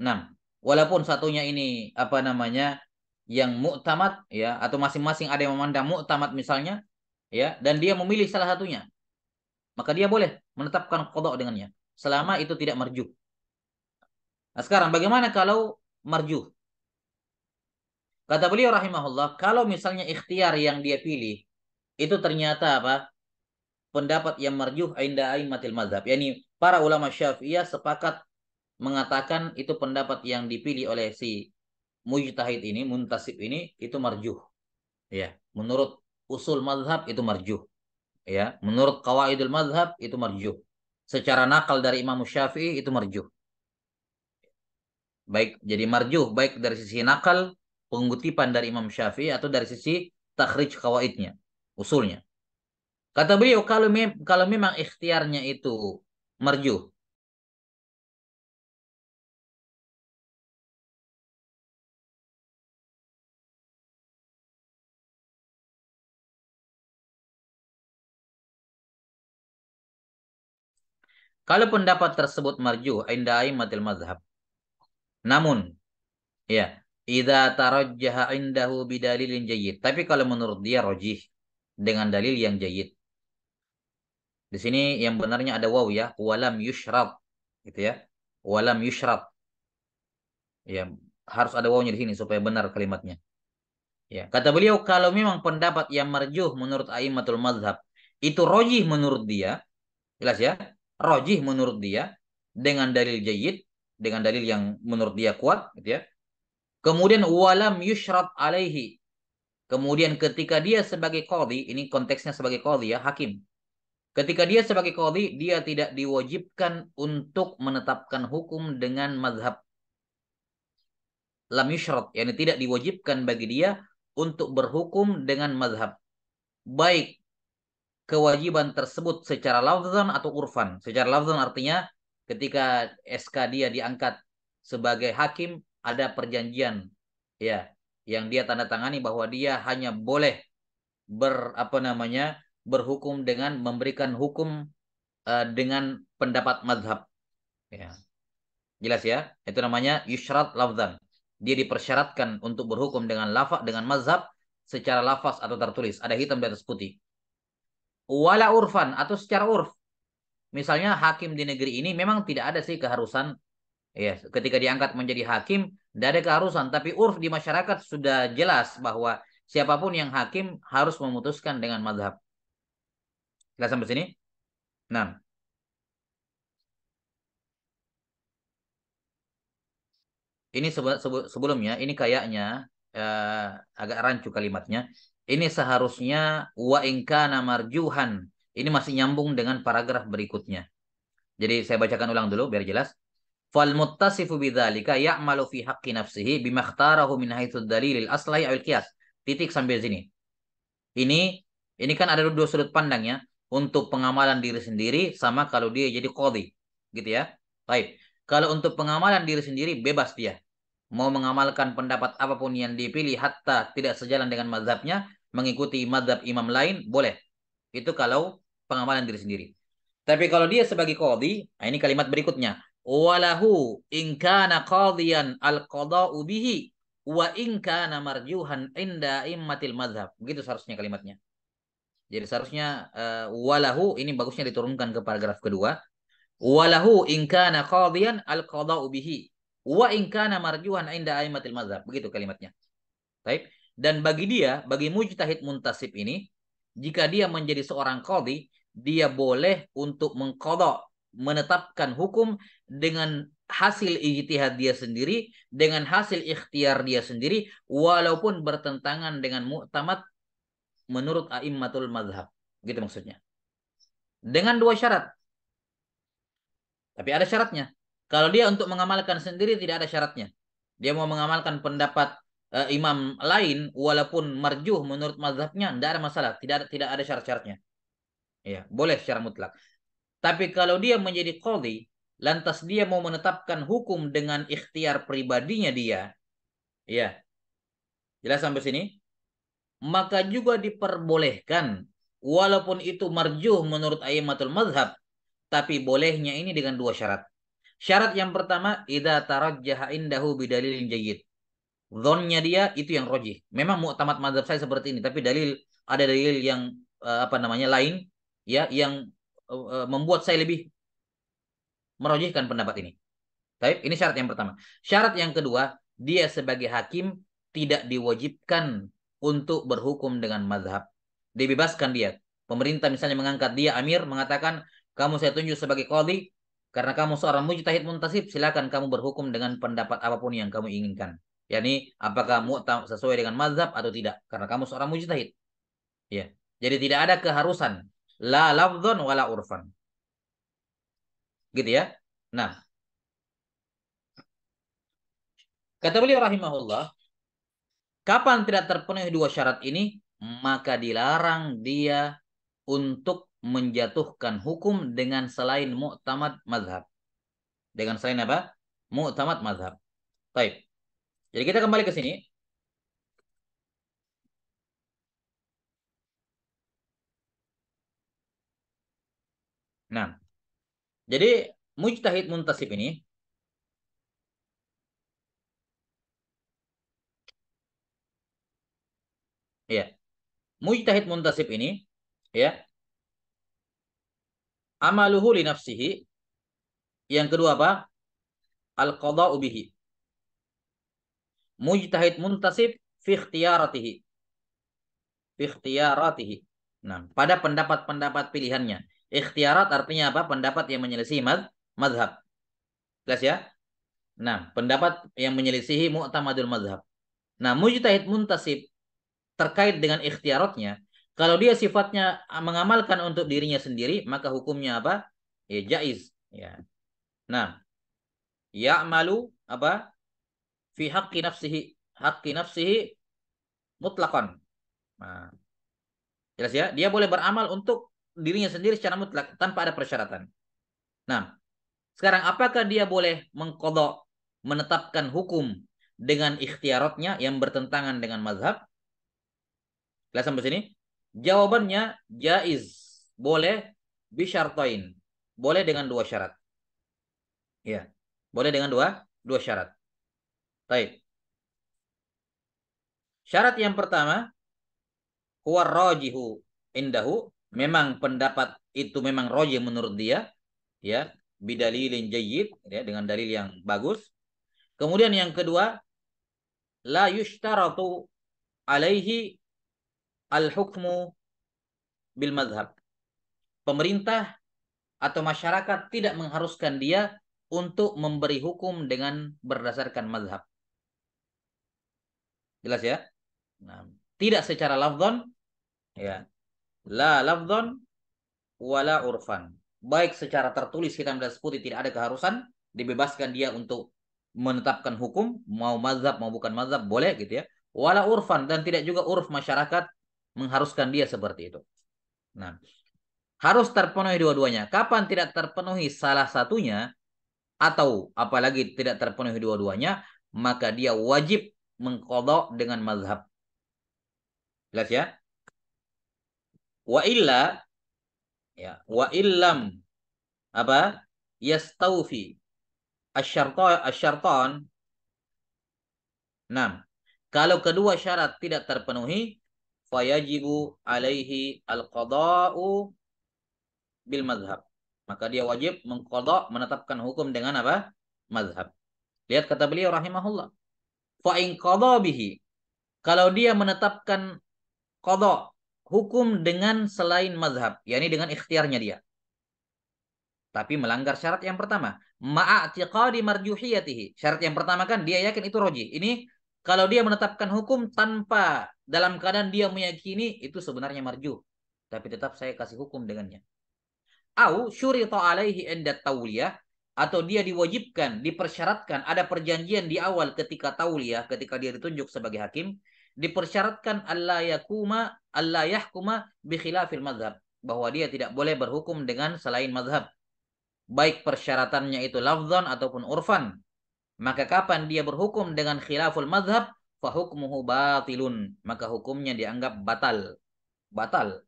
Nah, walaupun satunya ini apa namanya yang muktamad ya atau masing-masing ada yang memandang muktamad misalnya ya dan dia memilih salah satunya maka dia boleh menetapkan kodok dengannya selama itu tidak merjuh. nah, sekarang bagaimana kalau merjuh? kata beliau rahimahullah kalau misalnya ikhtiar yang dia pilih itu ternyata apa pendapat yang merjuh ainda aimatil mazhab yakni para ulama syafi'iyah sepakat mengatakan itu pendapat yang dipilih oleh si mujtahid ini, muntasib ini itu marjuh. Ya, menurut usul mazhab itu marjuh. Ya, menurut kawaidul mazhab itu marjuh. Secara nakal dari Imam Syafi'i itu marjuh. Baik jadi marjuh baik dari sisi nakal, pengutipan dari Imam Syafi'i atau dari sisi takhrij kawaidnya, usulnya. Kata beliau kalau mem kalau memang ikhtiarnya itu marjuh, Kalau pendapat tersebut marju inda aimatil mazhab. Namun ya, idza tarajjaha indahu bidalilin jayyid. Tapi kalau menurut dia rojih dengan dalil yang jayyid. Di sini yang benarnya ada waw ya, walam yushrab gitu ya. Walam yushrab. Ya, harus ada wawnya di sini supaya benar kalimatnya. Ya, kata beliau kalau memang pendapat yang marjuh menurut aimatul mazhab itu rojih menurut dia, jelas ya, rojih menurut dia dengan dalil jayid dengan dalil yang menurut dia kuat gitu ya kemudian walam yushrat alaihi kemudian ketika dia sebagai qadhi ini konteksnya sebagai qadhi ya hakim ketika dia sebagai qadhi dia tidak diwajibkan untuk menetapkan hukum dengan mazhab lam yushrat yakni tidak diwajibkan bagi dia untuk berhukum dengan mazhab baik kewajiban tersebut secara lafzan atau urfan. Secara lafzan artinya ketika SK dia diangkat sebagai hakim ada perjanjian ya yang dia tanda tangani bahwa dia hanya boleh ber apa namanya berhukum dengan memberikan hukum uh, dengan pendapat mazhab. Ya. Jelas ya? Itu namanya yushrat lafzan. Dia dipersyaratkan untuk berhukum dengan lafaz dengan mazhab secara lafaz atau tertulis. Ada hitam di atas putih wala urfan atau secara urf. Misalnya hakim di negeri ini memang tidak ada sih keharusan ya ketika diangkat menjadi hakim tidak ada keharusan tapi urf di masyarakat sudah jelas bahwa siapapun yang hakim harus memutuskan dengan mazhab. Kita sampai sini? Nah. Ini sebelumnya, ini kayaknya eh, agak rancu kalimatnya. Ini seharusnya wa ingkana marjuhan. Ini masih nyambung dengan paragraf berikutnya. Jadi saya bacakan ulang dulu biar jelas. Fal muttasifu bidzalika ya'malu fi haqqi nafsihi bima ikhtarahu min haitsu dalilil aslahi awil qiyas. Titik sampai sini. Ini ini kan ada dua sudut pandang ya untuk pengamalan diri sendiri sama kalau dia jadi qadhi gitu ya. Baik. Kalau untuk pengamalan diri sendiri bebas dia. Mau mengamalkan pendapat apapun yang dipilih hatta tidak sejalan dengan mazhabnya mengikuti madhab imam lain, boleh. Itu kalau pengamalan diri sendiri. Tapi kalau dia sebagai qadhi, nah ini kalimat berikutnya. Walahu inkana kana qadhiyan al-qada'u bihi wa inkana marjuhan inda immatil madhab. Begitu seharusnya kalimatnya. Jadi seharusnya uh, walahu ini bagusnya diturunkan ke paragraf kedua. Walahu inkana kana qadhiyan al-qada'u bihi wa inkana marjuhan inda aimatil madhab Begitu kalimatnya. Baik. Dan bagi dia, bagi mujtahid muntasib ini, jika dia menjadi seorang kodi, dia boleh untuk mengkodok, menetapkan hukum dengan hasil ijtihad dia sendiri, dengan hasil ikhtiar dia sendiri, walaupun bertentangan dengan muktamad menurut a'immatul madhab. Gitu maksudnya. Dengan dua syarat. Tapi ada syaratnya. Kalau dia untuk mengamalkan sendiri tidak ada syaratnya. Dia mau mengamalkan pendapat uh, imam lain walaupun marjuh menurut mazhabnya tidak ada masalah tidak ada, tidak ada syarat-syaratnya ya boleh secara mutlak tapi kalau dia menjadi qadhi lantas dia mau menetapkan hukum dengan ikhtiar pribadinya dia ya jelas sampai sini maka juga diperbolehkan walaupun itu marjuh menurut ayatul mazhab tapi bolehnya ini dengan dua syarat syarat yang pertama idza tarajjaha indahu bidalilin jayyid zonnya dia itu yang rojih. Memang tamat madzhab saya seperti ini, tapi dalil ada dalil yang uh, apa namanya lain ya yang uh, membuat saya lebih merojihkan pendapat ini. Baik, ini syarat yang pertama. Syarat yang kedua, dia sebagai hakim tidak diwajibkan untuk berhukum dengan mazhab. Dibebaskan dia. Pemerintah misalnya mengangkat dia amir mengatakan kamu saya tunjuk sebagai qadhi karena kamu seorang mujtahid muntasib silakan kamu berhukum dengan pendapat apapun yang kamu inginkan yakni apakah mu'tam sesuai dengan mazhab atau tidak karena kamu seorang mujtahid ya jadi tidak ada keharusan la lafdzon wala urfan gitu ya nah kata beliau rahimahullah kapan tidak terpenuhi dua syarat ini maka dilarang dia untuk menjatuhkan hukum dengan selain mu'tamad mazhab dengan selain apa mu'tamad mazhab baik jadi kita kembali ke sini. Nah, jadi mujtahid muntasib ini ya. Mujtahid muntasib ini ya. Amaluhu li nafsihi. Yang kedua apa? Al-qada'u bihi mujtahid muntasib fi ikhtiyaratihi fi ikhtiyaratihi nah pada pendapat-pendapat pilihannya ikhtiarat artinya apa pendapat yang menyelisih mad madhab jelas ya nah pendapat yang menyelisihi mu'tamadul madhab nah mujtahid muntasib terkait dengan ikhtiaratnya kalau dia sifatnya mengamalkan untuk dirinya sendiri, maka hukumnya apa? Ya jaiz. Ya. Nah, ya malu apa? fi haqqi nafsihi haqqi nafsihi mutlakon. Nah, jelas ya, dia boleh beramal untuk dirinya sendiri secara mutlak tanpa ada persyaratan. Nah, sekarang apakah dia boleh mengkodok, menetapkan hukum dengan ikhtiaratnya yang bertentangan dengan mazhab? Jelas sampai sini? Jawabannya jaiz. Boleh bisyartoin. Boleh dengan dua syarat. Ya. Boleh dengan dua dua syarat. Baik. Syarat yang pertama, rojihu indahu. Memang pendapat itu memang roji menurut dia. Ya, bidalilin jayyid. Ya, dengan dalil yang bagus. Kemudian yang kedua, la yushtaratu alaihi al-hukmu bil madhab. Pemerintah atau masyarakat tidak mengharuskan dia untuk memberi hukum dengan berdasarkan madhab. Jelas ya? Nah, tidak secara lafzon ya. La lafzon wala urfan. Baik secara tertulis kita dan putih tidak ada keharusan dibebaskan dia untuk menetapkan hukum mau mazhab mau bukan mazhab boleh gitu ya. Wala urfan dan tidak juga urf masyarakat mengharuskan dia seperti itu. Nah, harus terpenuhi dua-duanya. Kapan tidak terpenuhi salah satunya atau apalagi tidak terpenuhi dua-duanya, maka dia wajib mengkodok dengan mazhab. Jelas ya? Wa illa ya, wa illam apa? Yastawfi asyartan asyarton. Nah, kalau kedua syarat tidak terpenuhi, fayajibu alaihi al-qada'u bil mazhab. Maka dia wajib mengkodok menetapkan hukum dengan apa? Mazhab. Lihat kata beliau rahimahullah fa'in bihi. Kalau dia menetapkan kodok hukum dengan selain mazhab, yakni dengan ikhtiarnya dia. Tapi melanggar syarat yang pertama. Ma'atiqadi marjuhiyatihi. Syarat yang pertama kan dia yakin itu roji. Ini kalau dia menetapkan hukum tanpa dalam keadaan dia meyakini itu sebenarnya marju. Tapi tetap saya kasih hukum dengannya. Au syurita alaihi endat tawliyah atau dia diwajibkan, dipersyaratkan ada perjanjian di awal ketika tauliah, ya, ketika dia ditunjuk sebagai hakim, dipersyaratkan Allah yakuma Allah yahkuma bi khilafil madhab bahwa dia tidak boleh berhukum dengan selain madhab baik persyaratannya itu lafzan ataupun urfan maka kapan dia berhukum dengan khilaful madhab fahukmuhu batilun maka hukumnya dianggap batal batal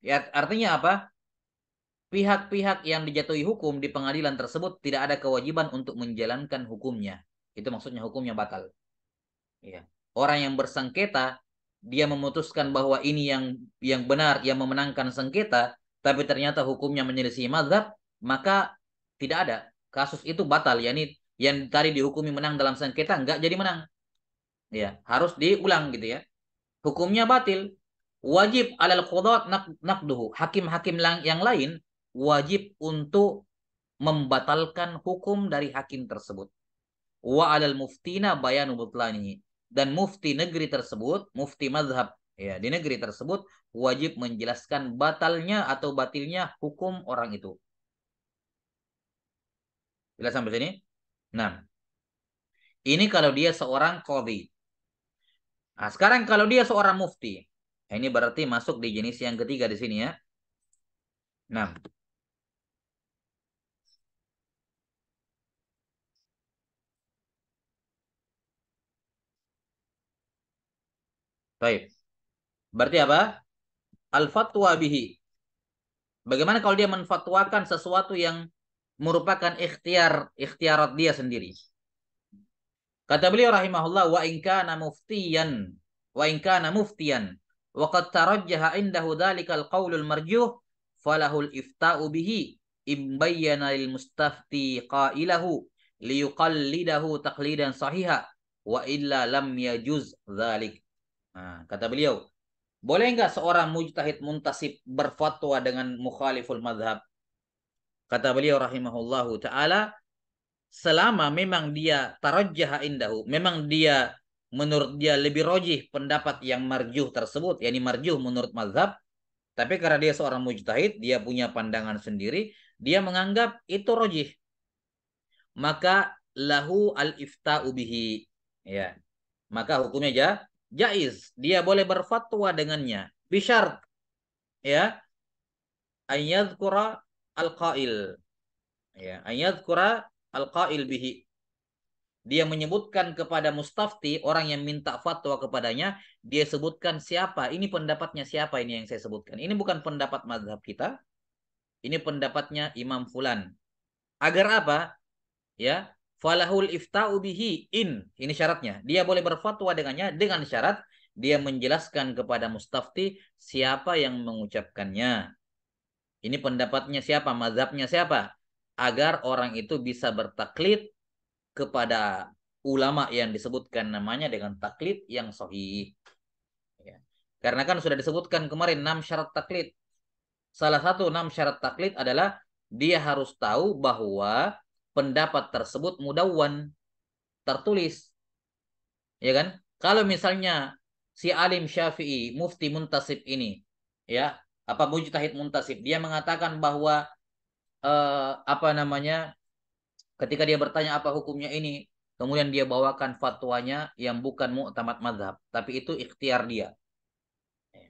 ya artinya apa pihak-pihak yang dijatuhi hukum di pengadilan tersebut tidak ada kewajiban untuk menjalankan hukumnya. Itu maksudnya hukumnya batal. Ya. Orang yang bersengketa, dia memutuskan bahwa ini yang yang benar, yang memenangkan sengketa, tapi ternyata hukumnya menyelisih mazhab, maka tidak ada. Kasus itu batal, Yani yang tadi dihukumi menang dalam sengketa nggak jadi menang. Ya, harus diulang gitu ya. Hukumnya batil, wajib alal nak nakduhu. Hakim-hakim yang lain wajib untuk membatalkan hukum dari hakim tersebut. Wa alal muftina bayanu butlanihi. Dan mufti negeri tersebut, mufti mazhab ya di negeri tersebut wajib menjelaskan batalnya atau batilnya hukum orang itu. Jelas sampai sini? Nah, ini kalau dia seorang kodi. Nah, sekarang kalau dia seorang mufti, ini berarti masuk di jenis yang ketiga di sini ya. Nah, Baik. Berarti apa? Al-fatwa bihi. Bagaimana kalau dia menfatwakan sesuatu yang merupakan ikhtiar ikhtiarat dia sendiri? Kata beliau rahimahullah wa in kana muftiyan wa in kana muftiyan wa qad tarajjaha indahu dhalikal qaulul marjuh falahul ifta'u bihi in bayyana lil mustafti qailahu liyuqallidahu taqlidan sahiha wa illa lam yajuz dhalik Nah, kata beliau, boleh enggak seorang mujtahid muntasib berfatwa dengan mukhaliful madhab? Kata beliau rahimahullahu ta'ala, selama memang dia tarajjah indahu, memang dia menurut dia lebih rojih pendapat yang marjuh tersebut, yakni marjuh menurut madhab, tapi karena dia seorang mujtahid, dia punya pandangan sendiri, dia menganggap itu rojih. Maka lahu al-ifta'u bihi. Ya. Maka hukumnya aja Jais dia boleh berfatwa dengannya. Bisyart ya ayyadhkura al-qail. Ya, ayyadhkura al-qail bihi. Dia menyebutkan kepada mustafti orang yang minta fatwa kepadanya, dia sebutkan siapa, ini pendapatnya siapa ini yang saya sebutkan. Ini bukan pendapat mazhab kita. Ini pendapatnya Imam Fulan. Agar apa? Ya, falahul ifta'u bihi in. Ini syaratnya. Dia boleh berfatwa dengannya dengan syarat dia menjelaskan kepada mustafti siapa yang mengucapkannya. Ini pendapatnya siapa, mazhabnya siapa. Agar orang itu bisa bertaklid kepada ulama yang disebutkan namanya dengan taklid yang sahih. Ya. Karena kan sudah disebutkan kemarin enam syarat taklid. Salah satu enam syarat taklid adalah dia harus tahu bahwa pendapat tersebut mudawan tertulis. Ya kan? Kalau misalnya si alim Syafi'i, mufti muntasib ini, ya, apa mujtahid muntasib, dia mengatakan bahwa eh, apa namanya? ketika dia bertanya apa hukumnya ini, kemudian dia bawakan fatwanya yang bukan mu'tamad madhab, tapi itu ikhtiar dia.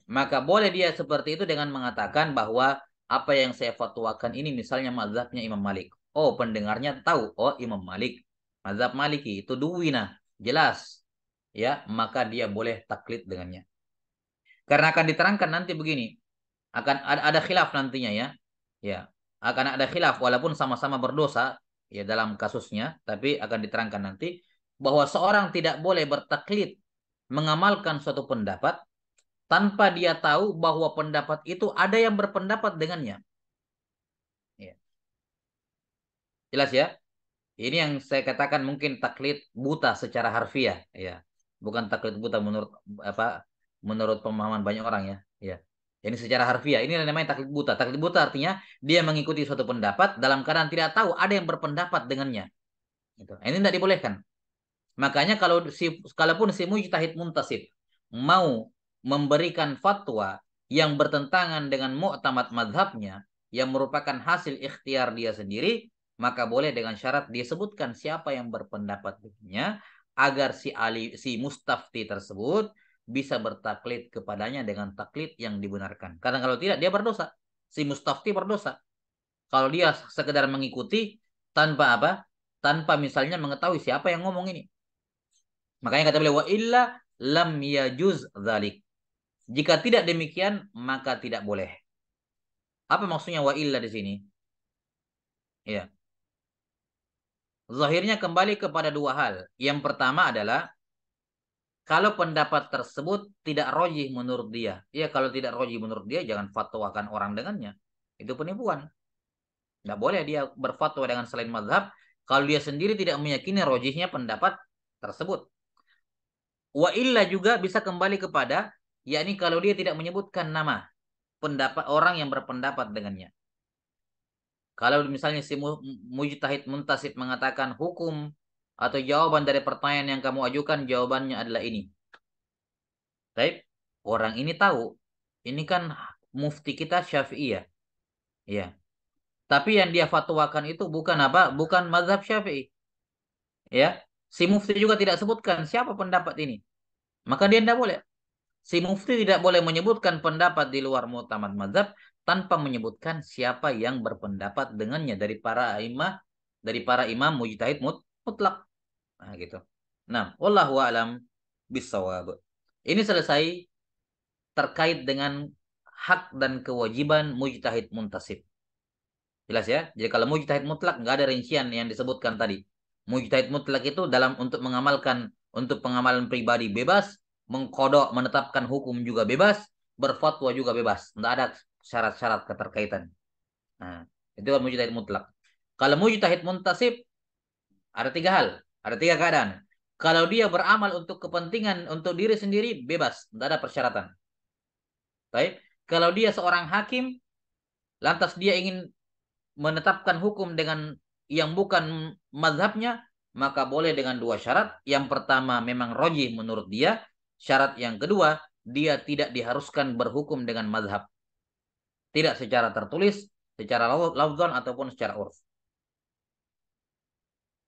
Maka boleh dia seperti itu dengan mengatakan bahwa apa yang saya fatwakan ini misalnya mazhabnya Imam Malik Oh, pendengarnya tahu. Oh, Imam Malik. Mazhab Maliki. Itu duwina. Jelas. Ya, maka dia boleh taklid dengannya. Karena akan diterangkan nanti begini. Akan ada, ada khilaf nantinya ya. Ya, akan ada khilaf walaupun sama-sama berdosa ya dalam kasusnya, tapi akan diterangkan nanti bahwa seorang tidak boleh bertaklid mengamalkan suatu pendapat tanpa dia tahu bahwa pendapat itu ada yang berpendapat dengannya. Jelas ya? Ini yang saya katakan mungkin taklid buta secara harfiah, ya. Bukan taklid buta menurut apa menurut pemahaman banyak orang ya. Ya. Ini secara harfiah, ini namanya taklid buta. Taklid buta artinya dia mengikuti suatu pendapat dalam keadaan tidak tahu ada yang berpendapat dengannya. Gitu. Nah, ini tidak dibolehkan. Makanya kalau si kalaupun si mujtahid muntasib mau memberikan fatwa yang bertentangan dengan mu'tamad madhabnya yang merupakan hasil ikhtiar dia sendiri maka boleh dengan syarat disebutkan siapa yang berpendapat dengannya agar si ali si mustafti tersebut bisa bertaklid kepadanya dengan taklid yang dibenarkan. Karena kalau tidak dia berdosa. Si mustafti berdosa. Kalau dia sekedar mengikuti tanpa apa? Tanpa misalnya mengetahui siapa yang ngomong ini. Makanya kata beliau wa illa lam yajuz dzalik. Jika tidak demikian maka tidak boleh. Apa maksudnya wa illa di sini? Ya. Zahirnya kembali kepada dua hal. Yang pertama adalah kalau pendapat tersebut tidak rojih menurut dia. Ya kalau tidak rojih menurut dia jangan fatwakan orang dengannya. Itu penipuan. Tidak boleh dia berfatwa dengan selain mazhab kalau dia sendiri tidak meyakini rojihnya pendapat tersebut. Wa illa juga bisa kembali kepada yakni kalau dia tidak menyebutkan nama pendapat orang yang berpendapat dengannya. Kalau misalnya si mujtahid muntasib mengatakan hukum atau jawaban dari pertanyaan yang kamu ajukan jawabannya adalah ini. Baik, orang ini tahu ini kan mufti kita syafi'i Ya. Iya. Tapi yang dia fatwakan itu bukan apa? Bukan mazhab Syafi'i. Ya. Si mufti juga tidak sebutkan siapa pendapat ini. Maka dia tidak boleh. Si mufti tidak boleh menyebutkan pendapat di luar mu'tamad mazhab tanpa menyebutkan siapa yang berpendapat dengannya dari para imam dari para imam mujtahid mut mutlak. Nah, gitu. Nah, wallahu alam bisawab. Ini selesai terkait dengan hak dan kewajiban mujtahid muntasib. Jelas ya? Jadi kalau mujtahid mutlak nggak ada rincian yang disebutkan tadi. Mujtahid mutlak itu dalam untuk mengamalkan untuk pengamalan pribadi bebas, mengkodok menetapkan hukum juga bebas, berfatwa juga bebas. tidak ada syarat-syarat keterkaitan. Nah, itu kan mujtahid mutlak. Kalau mujtahid muntasib ada tiga hal, ada tiga keadaan. Kalau dia beramal untuk kepentingan untuk diri sendiri bebas, tidak ada persyaratan. Baik, kalau dia seorang hakim lantas dia ingin menetapkan hukum dengan yang bukan mazhabnya, maka boleh dengan dua syarat. Yang pertama memang roji menurut dia. Syarat yang kedua, dia tidak diharuskan berhukum dengan mazhab. Tidak secara tertulis, secara lafzan ataupun secara urf.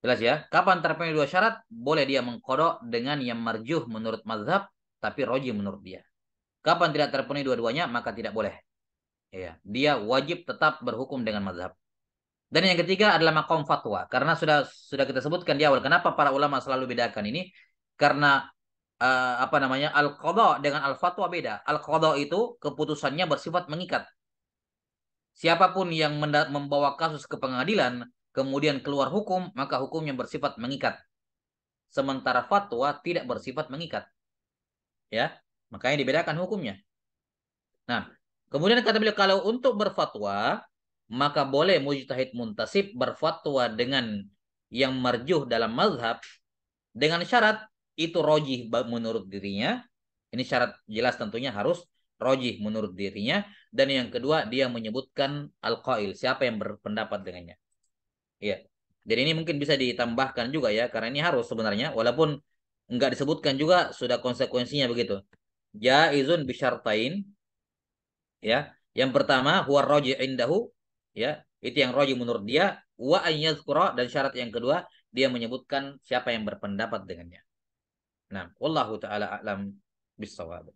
Jelas ya? Kapan terpenuhi dua syarat? Boleh dia mengkodok dengan yang marjuh menurut mazhab, tapi roji menurut dia. Kapan tidak terpenuhi dua-duanya, maka tidak boleh. Ya, dia wajib tetap berhukum dengan mazhab. Dan yang ketiga adalah makom fatwa. Karena sudah sudah kita sebutkan di awal. Kenapa para ulama selalu bedakan ini? Karena uh, apa namanya al qadha dengan al fatwa beda. Al qadha itu keputusannya bersifat mengikat. Siapapun yang membawa kasus ke pengadilan, kemudian keluar hukum, maka hukumnya bersifat mengikat. Sementara fatwa tidak bersifat mengikat. Ya, makanya dibedakan hukumnya. Nah, kemudian kata beliau kalau untuk berfatwa, maka boleh mujtahid muntasib berfatwa dengan yang marjuh dalam mazhab dengan syarat itu rojih menurut dirinya. Ini syarat jelas tentunya harus Roji menurut dirinya dan yang kedua dia menyebutkan al-qail siapa yang berpendapat dengannya. Iya. Jadi ini mungkin bisa ditambahkan juga ya karena ini harus sebenarnya walaupun nggak disebutkan juga sudah konsekuensinya begitu. Jaizun bisyartain ya. Yang pertama huwa Roji indahu ya. Itu yang Roji menurut dia wa ayyazkura dan syarat yang kedua dia menyebutkan siapa yang berpendapat dengannya. Nah, wallahu taala alam bisawab.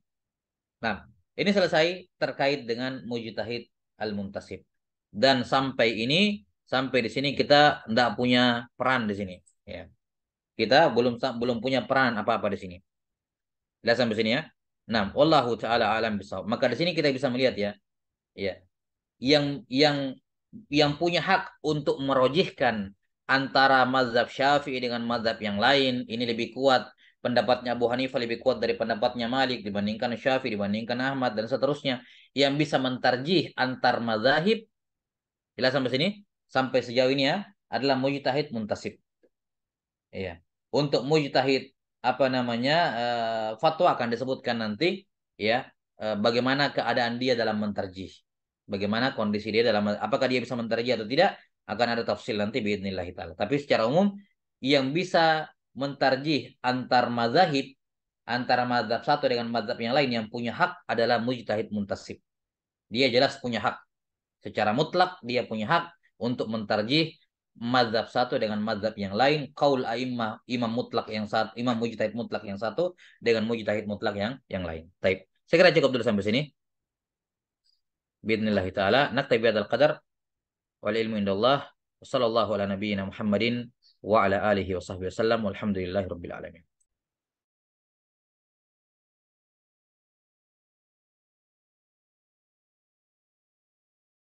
Nah, ini selesai terkait dengan mujtahid al-muntasib. Dan sampai ini, sampai di sini kita tidak punya peran di sini. Ya. Kita belum belum punya peran apa-apa di sini. Lihat sampai sini ya. Nah, wallahu taala alam bisaw. Maka di sini kita bisa melihat ya. Ya. Yang yang yang punya hak untuk merojihkan antara mazhab Syafi'i dengan mazhab yang lain ini lebih kuat pendapatnya Abu Hanifah lebih kuat dari pendapatnya Malik dibandingkan syafi dibandingkan Ahmad dan seterusnya yang bisa mentarjih antar mazhab jelas sampai sini sampai sejauh ini ya adalah mujtahid muntasib iya untuk mujtahid apa namanya uh, fatwa akan disebutkan nanti ya uh, bagaimana keadaan dia dalam mentarjih bagaimana kondisi dia dalam apakah dia bisa mentarjih atau tidak akan ada tafsir nanti biidznillah taala tapi secara umum yang bisa mentarjih antar mazhab, antara mazhab satu dengan mazhab yang lain yang punya hak adalah mujtahid muntasib. Dia jelas punya hak. Secara mutlak dia punya hak untuk mentarjih mazhab satu dengan mazhab yang lain, kaul a'immah, imam mutlak yang satu, imam mujtahid mutlak yang satu dengan mujtahid mutlak yang yang lain. Baik. Saya kira cukup dulu sampai sini. Bismillahirrahmanirrahim. naktabi al qadar wal ilmu indallah. Wassallallahu ala nabiyyina Muhammadin وعلى آله وصحبه وسلم والحمد لله رب العالمين